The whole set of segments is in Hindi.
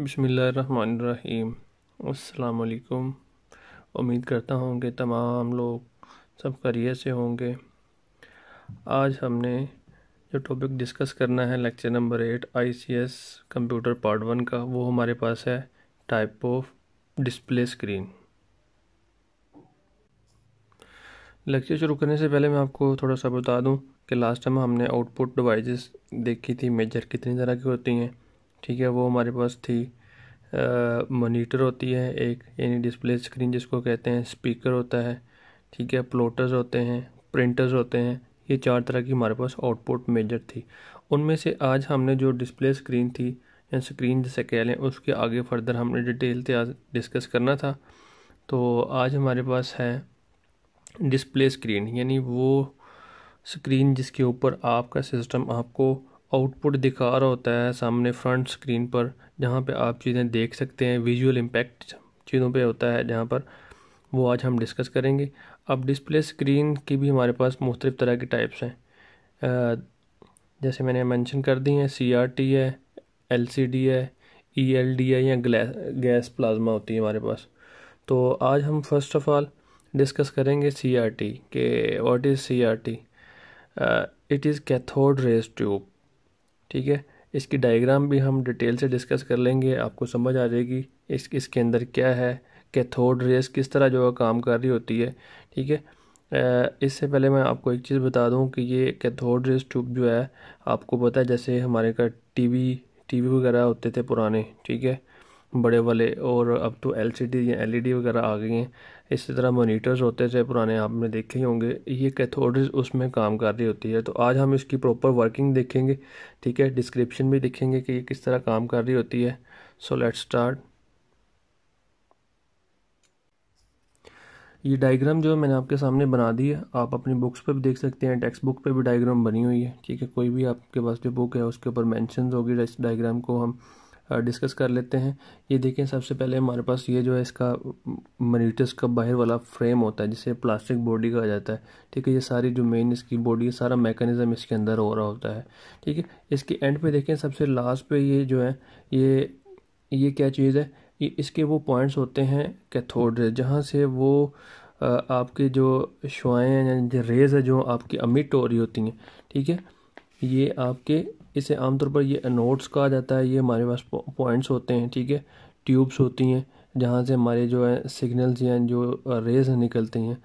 अस्सलाम अलकुम उम्मीद करता हूँ कि तमाम लोग सब करियर से होंगे आज हमने जो टॉपिक डिस्कस करना है lecture number eight ICS computer part one का वो हमारे पास है type of display screen lecture शुरू करने से पहले मैं आपको थोड़ा सा बता दूं कि लास्ट टाइम हमने आउटपुट डिवाइसेस देखी थी मेजर कितनी तरह की होती हैं ठीक है वो हमारे पास थी मोनीटर होती है एक यानी डिस्प्ले स्क्रीन जिसको कहते हैं स्पीकर होता है ठीक है प्लोटर्स होते हैं प्रिंटर्स होते हैं ये चार तरह की हमारे पास आउटपुट मेजर थी उनमें से आज हमने जो डिस्प्ले स्क्रीन थी या स्क्रीन जैसे कह लें उसके आगे फर्दर हमने डिटेल से आज डिस्कस करना था तो आज हमारे पास है डिस्प्ले स्क्रीन यानी वो स्क्रीन जिसके ऊपर आपका सिस्टम आपको आउटपुट दिखा रहा होता है सामने फ्रंट स्क्रीन पर जहाँ पे आप चीज़ें देख सकते हैं विजुअल इम्पैक्ट चीज़ों पे होता है जहाँ पर वो आज हम डिस्कस करेंगे अब डिस्प्ले स्क्रीन की भी हमारे पास मुख्तलिफ़ तरह के टाइप्स हैं जैसे मैंने मैंशन कर दी हैं सी आर टी है एल सी डी है ई एल डी है या गैस प्लाज्मा होती है हमारे पास तो आज हम फर्स्ट ऑफ़ ऑल डिस्कस करेंगे सी आर टी के what is C R T it is cathode rays tube ठीक है इसकी डायग्राम भी हम डिटेल से डिस्कस कर लेंगे आपको समझ आ जाएगी इस इसके अंदर क्या है कैथोड रेस किस तरह जो है काम कर रही होती है ठीक है इससे पहले मैं आपको एक चीज़ बता दूं कि ये कैथोड रेस ट्यूब जो है आपको पता है जैसे हमारे का टीवी टीवी वगैरह होते थे पुराने ठीक है बड़े वाले और अब तो एलसीडी या एलईडी e वगैरह आ गई हैं इसी तरह मोनीटर्स होते थे पुराने आपने देखे ही होंगे ये कैथोड उसमें काम कर रही होती है तो आज हम इसकी प्रॉपर वर्किंग देखेंगे ठीक है डिस्क्रिप्शन भी देखेंगे कि ये किस तरह काम कर रही होती है सो लेट्स स्टार्ट ये डायग्राम जो मैंने आपके सामने बना दी है आप अपनी बुक्स पर भी देख सकते हैं टेक्स्ट बुक पर भी डायग्राम बनी हुई है ठीक है कोई भी आपके पास जो बुक है उसके ऊपर मैंशन होगी इस डायग्राम को हम डिस्कस कर लेते हैं ये देखें सबसे पहले हमारे पास ये जो है इसका मनीटस का बाहर वाला फ्रेम होता है जिसे प्लास्टिक बॉडी कहा जाता है ठीक है ये सारी जो मेन इसकी बॉडी सारा मैकेनिज़्म इसके अंदर हो रहा होता है ठीक है इसके एंड पे देखें सबसे लास्ट पे ये जो है ये ये क्या चीज़ है ये इसके वो पॉइंट्स होते हैं कैथोड जहाँ से वो आपके जो शुआएँ हैं रेज़ है जो आपकी अमिट हो रही होती हैं ठीक है ये आपके इसे आमतौर पर ये एनोड्स कहा जाता है ये हमारे पास पॉइंट्स होते हैं ठीक है ट्यूब्स होती हैं जहाँ से हमारे जो है सिग्नल्स या जो रेज निकलते हैं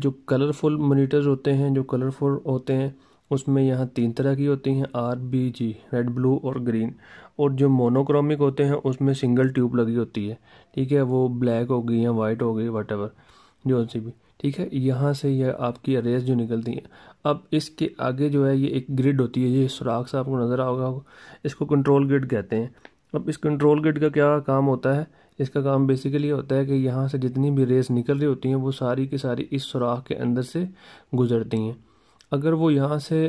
जो कलरफुल मोनीटर्स होते हैं जो कलरफुल होते हैं उसमें यहाँ तीन तरह की होती हैं R B G red blue और ग्रीन और जो मोनोक्रोमिक होते हैं उसमें सिंगल ट्यूब लगी होती है ठीक है वो ब्लैक होगी या वाइट होगी वट जो सी भी ठीक है यहाँ से यह आपकी रेस जो निकलती हैं अब इसके आगे जो है ये एक ग्रिड होती है ये सुराख सा आपको नज़र आ इसको कंट्रोल ग्रिड कहते हैं अब इस कंट्रोल ग्रिड का क्या काम होता है इसका काम बेसिकली होता है कि यहाँ से जितनी भी रेस निकल रही होती हैं वो सारी की सारी इस सुराख के अंदर से गुजरती हैं अगर वो यहाँ से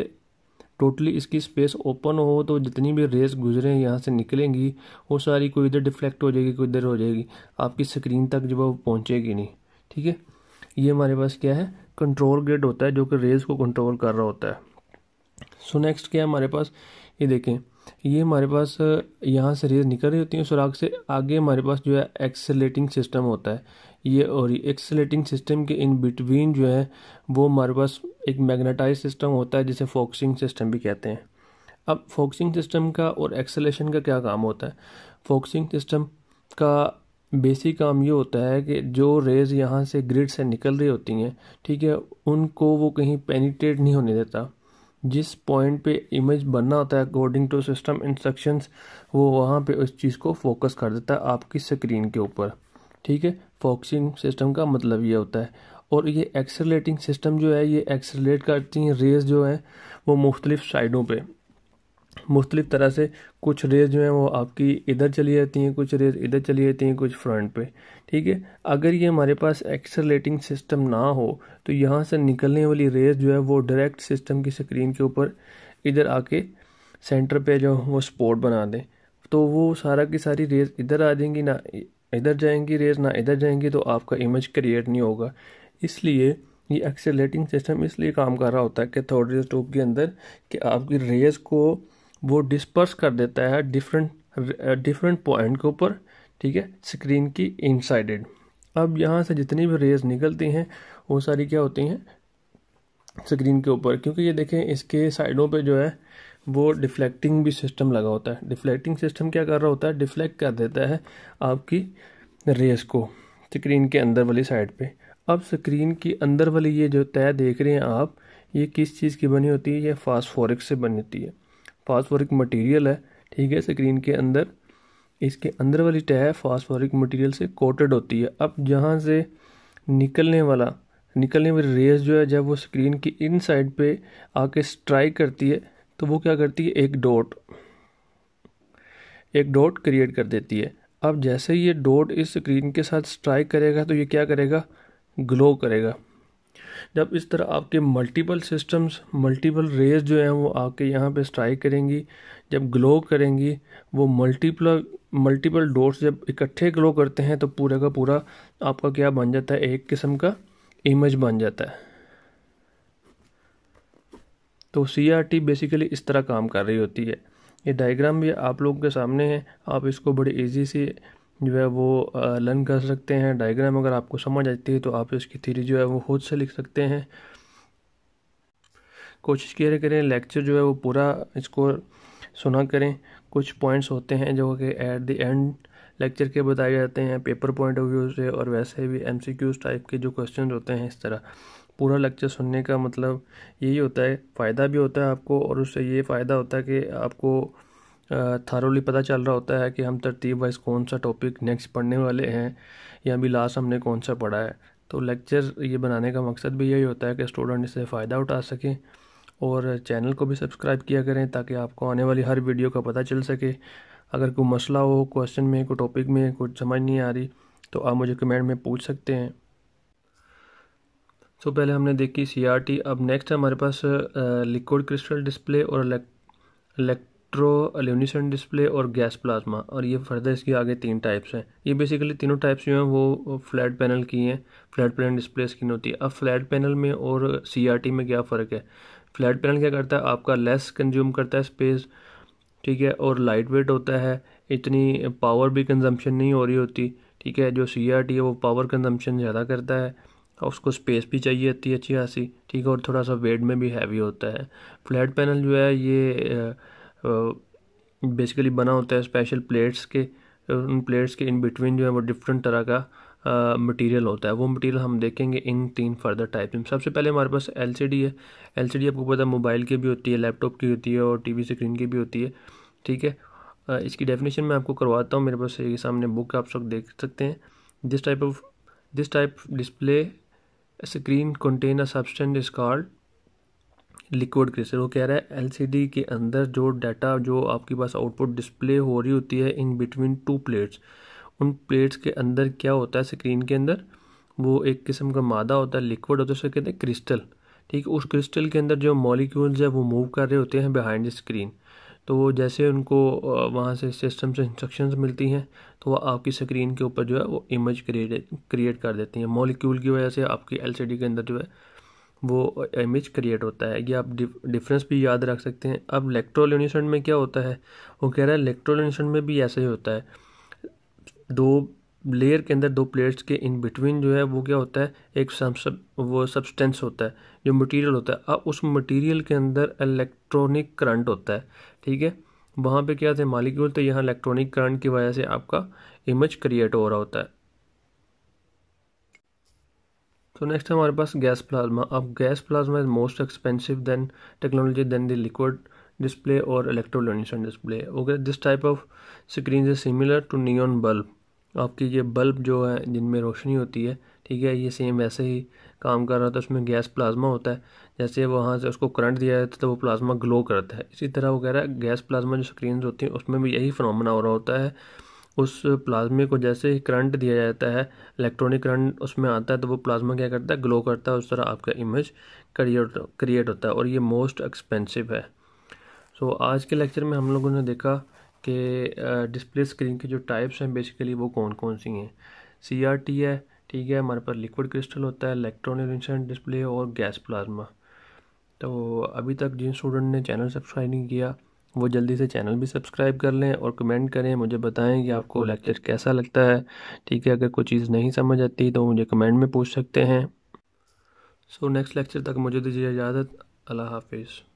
टोटली इसकी स्पेस ओपन हो तो जितनी भी रेस गुजरें यहाँ से निकलेंगी वो सारी कोई इधर डिफ्लेक्ट हो जाएगी कोई इधर हो जाएगी आपकी स्क्रीन तक जो है वो पहुँचेगी नहीं ठीक है ये हमारे पास क्या है कंट्रोल ग्रिड होता है जो कि रेज को कंट्रोल कर रहा होता है सो so नेक्स्ट क्या है हमारे पास ये देखें ये हमारे पास यहाँ से रेज निकल रही होती है सुराख से आगे हमारे पास जो है एक्सेलेटिंग सिस्टम होता है ये और ये एक्सेलेटिंग सिस्टम के इन बिटवीन जो है वो हमारे पास एक मैग्नेटाइज सिस्टम होता है जिसे फोक्सिंग सिस्टम भी कहते हैं अब फोक्सिंग सिस्टम का और एक्सेलेशन का क्या काम होता है फोक्सिंग सिस्टम का बेसिक काम ये होता है कि जो रेज़ यहाँ से ग्रिड से निकल रही होती हैं ठीक है उनको वो कहीं पेनिट्रेट नहीं होने देता जिस पॉइंट पे इमेज बनना होता है अकॉर्डिंग टू सिस्टम इंस्ट्रक्शंस वो वहाँ पे उस चीज़ को फोकस कर देता है आपकी स्क्रीन के ऊपर ठीक है फोकसिंग सिस्टम का मतलब ये होता है और ये एक्सेलेटिंग सिस्टम जो है ये एक्सेलेट करती हैं रेज जो है वो मुख्तलिफ साइडों पर मुख्तलिफ तरह से कुछ रेज़ जो हैं वो आपकी इधर चली जाती हैं कुछ रेज़ इधर चली जाती हैं कुछ फ्रंट पे ठीक है अगर ये हमारे पास एक्सलेटिंग सिस्टम ना हो तो यहाँ से निकलने वाली रेज़ जो है वो डायरेक्ट सिस्टम की स्क्रीन के ऊपर इधर आके सेंटर पे जो वो स्पोर्ट बना दें तो वो सारा की सारी रेज़ इधर आ जाएंगी ना इधर जाएंगी रेज़ ना इधर जाएंगी तो आपका इमेज क्रिएट नहीं होगा इसलिए ये एक्सेलेटिंग सिस्टम इसलिए काम कर रहा होता है कि थर्ड रेज टूब के अंदर कि आपकी रेज़ को वो डिस्पर्स कर देता है डिफरेंट डिफरेंट पॉइंट के ऊपर ठीक है स्क्रीन की इनसाइडेड अब यहाँ से जितनी भी रेज निकलती हैं वो सारी क्या होती हैं स्क्रीन के ऊपर क्योंकि ये देखें इसके साइडों पे जो है वो डिफ्लेक्टिंग भी सिस्टम लगा होता है डिफ्लेक्टिंग सिस्टम क्या कर रहा होता है डिफ्लेक्ट कर देता है आपकी रेस को स्क्रीन के अंदर वाली साइड पे अब स्क्रीन की अंदर वाली ये जो तय देख रहे हैं आप ये किस चीज़ की बनी होती है ये फास्फोरिक से बनी होती है फास्फोरिक मटेरियल है ठीक है स्क्रीन के अंदर इसके अंदर वाली टह फास्फोरिक मटेरियल से कोटेड होती है अब जहाँ से निकलने वाला निकलने वाली रेस जो है जब वो स्क्रीन की इन साइड पर आके स्ट्राइक करती है तो वो क्या करती है एक डॉट एक डॉट क्रिएट कर देती है अब जैसे ये डॉट इस स्क्रीन के साथ स्ट्राइक करेगा तो ये क्या करेगा ग्लो करेगा जब इस तरह आपके मल्टीपल सिस्टम्स मल्टीपल रेज जो हैं वो आपके यहाँ पे स्ट्राइक करेंगी जब ग्लो करेंगी वो मल्टीपल मल्टीपल डोर्स जब इकट्ठे ग्लो करते हैं तो पूरा का पूरा आपका क्या बन जाता है एक किस्म का इमेज बन जाता है तो सी बेसिकली इस तरह काम कर रही होती है ये डायग्राम भी आप लोगों के सामने है आप इसको बड़ी ईजी से जो है वो लर्न कर सकते हैं डायग्राम अगर आपको समझ आती है तो आप इसकी थीरी जो है वो खुद से लिख सकते हैं कोशिश किया करें लेक्चर जो है वो पूरा इसको सुना करें कुछ पॉइंट्स होते हैं जो कि एट द एंड लेक्चर के बताए जाते हैं पेपर पॉइंट ऑफ व्यू से और वैसे भी एम टाइप के जो क्वेश्चन होते हैं इस तरह पूरा लेक्चर सुनने का मतलब यही होता है फ़ायदा भी होता है आपको और उससे ये फ़ायदा होता है कि आपको थारोली पता चल रहा होता है कि हम तरतीब वाइज कौन सा टॉपिक नेक्स्ट पढ़ने वाले हैं या अभी लास्ट हमने कौन सा पढ़ा है तो लेक्चर ये बनाने का मकसद भी यही होता है कि स्टूडेंट इससे फ़ायदा उठा सकें और चैनल को भी सब्सक्राइब किया करें ताकि आपको आने वाली हर वीडियो का पता चल सके अगर कोई मसला हो क्वेश्चन में कोई टॉपिक में कुछ समझ नहीं आ रही तो आप मुझे कमेंट में पूछ सकते हैं तो पहले हमने देखी सी अब नेक्स्ट हमारे पास लिक्विड क्रिस्टल डिस्प्ले और इलेक्ट इलेक्ट्रो एल्यूनिसन डिस्प्ले और गैस प्लाज्मा और ये फर्दर इसके आगे तीन टाइप्स हैं ये बेसिकली तीनों टाइप्स जो हैं वो फ्लैट पैनल की हैं फ्लैट पैनल डिस्प्ले स्क्रीन होती है अब फ्लैट पैनल में और सी में क्या फ़र्क है फ्लैट पैनल क्या करता है आपका लेस कंज्यूम करता है स्पेस ठीक है और लाइट वेट होता है इतनी पावर भी कंजम्पशन नहीं हो रही होती ठीक है जो सी है वो पावर कंजम्पशन ज़्यादा करता है और उसको स्पेस भी चाहिए अच्छी अच्छी खासी ठीक है और थोड़ा सा वेट में भी हैवी होता है फ्लैट पैनल जो है ये बेसिकली बना होता है स्पेशल प्लेट्स के उन प्लेट्स के इन बिटवीन जो है वो डिफरेंट तरह का मटेरियल होता है वो मटेरियल हम देखेंगे इन तीन फर्दर टाइप में सबसे पहले हमारे पास एलसीडी है एलसीडी आपको पता है मोबाइल की भी होती है लैपटॉप की होती है और टीवी स्क्रीन की भी होती है ठीक है इसकी डेफिनेशन मैं आपको करवाता हूँ मेरे पास ये सामने बुक आप सब देख सकते हैं this type of this type display screen container a substance is liquid crystal वो कह रहा है एलसीडी के अंदर जो डाटा जो आपके पास आउटपुट डिस्प्ले हो रही होती है इन बिटवीन टू प्लेट्स उन प्लेट्स के अंदर क्या होता है स्क्रीन के अंदर वो एक किस्म का मादा होता है लिक्विड होता है उसे कहते हैं क्रिस्टल ठीक है उस क्रिस्टल के अंदर जो मॉलिक्यूल्स है वो मूव कर रहे होते हैं बिहाइंड द स्क्रीन तो वो जैसे उनको वहाँ से सिस्टम से इंस्ट्रक्शंस मिलती हैं तो वह आपकी स्क्रीन के ऊपर जो है वो इमेज क्रिएट क्रिएट कर देती हैं मॉलिक्यूल की वजह से आपकी एलसीडी के अंदर जो है वो इमेज क्रिएट होता है ये आप डिफरेंस भी याद रख सकते हैं अब यूनिशन में क्या होता है वो कह रहा है इलेक्ट्रोल्यूनिसेंट में भी ऐसा ही होता है दो लेयर के अंदर दो प्लेयर्स के इन बिटवीन जो है वो क्या होता है एक सब, वो सब्सटेंस होता है जो मटेरियल होता है अब उस मटेरियल के अंदर इलेक्ट्रॉनिक करंट होता है ठीक है वहाँ पे क्या थे मालिक्यूल तो यहाँ इलेक्ट्रॉनिक करंट की वजह से आपका इमेज क्रिएट हो रहा होता है तो नेक्स्ट हमारे पास गैस प्लाज्मा अब gas plasma is most expensive then technology then the liquid display और electroluminescent display okay this type of screen is similar to neon bulb आपकी ये बल्ब जो है जिनमें रोशनी होती है ठीक है ये सेम वैसे ही काम कर रहा था उसमें गैस प्लाज्मा होता है जैसे वहाँ से उसको करंट दिया जाता है तो वो प्लाज्मा ग्लो करता है इसी तरह वगैरह गैस प्लाज्मा जो स्क्रीन होती हैं उसमें भी यही फिनोमेना हो रहा होता है उस प्लाज्मे को जैसे ही करंट दिया जाता है इलेक्ट्रॉनिक करंट उसमें आता है तो वो प्लाज्मा क्या करता है ग्लो करता है उस तरह आपका इमेज क्रिएट क्रिएट होता है और ये मोस्ट एक्सपेंसिव है सो so, आज के लेक्चर में हम लोगों ने देखा कि डिस्प्ले स्क्रीन के जो टाइप्स हैं बेसिकली वो कौन कौन सी हैं सी आर टी है ठीक है हमारे पास लिक्विड क्रिस्टल होता है इलेक्ट्रॉनिक डिस्प्ले और गैस प्लाज्मा तो अभी तक जिन स्टूडेंट ने चैनल सब्सक्राइब नहीं किया वो जल्दी से चैनल भी सब्सक्राइब कर लें और कमेंट करें मुझे बताएं कि आपको लेक्चर कैसा लगता है ठीक है अगर कोई चीज़ नहीं समझ आती तो मुझे कमेंट में पूछ सकते हैं सो नेक्स्ट लेक्चर तक मुझे दीजिए इजाज़त अल्लाह हाफिज़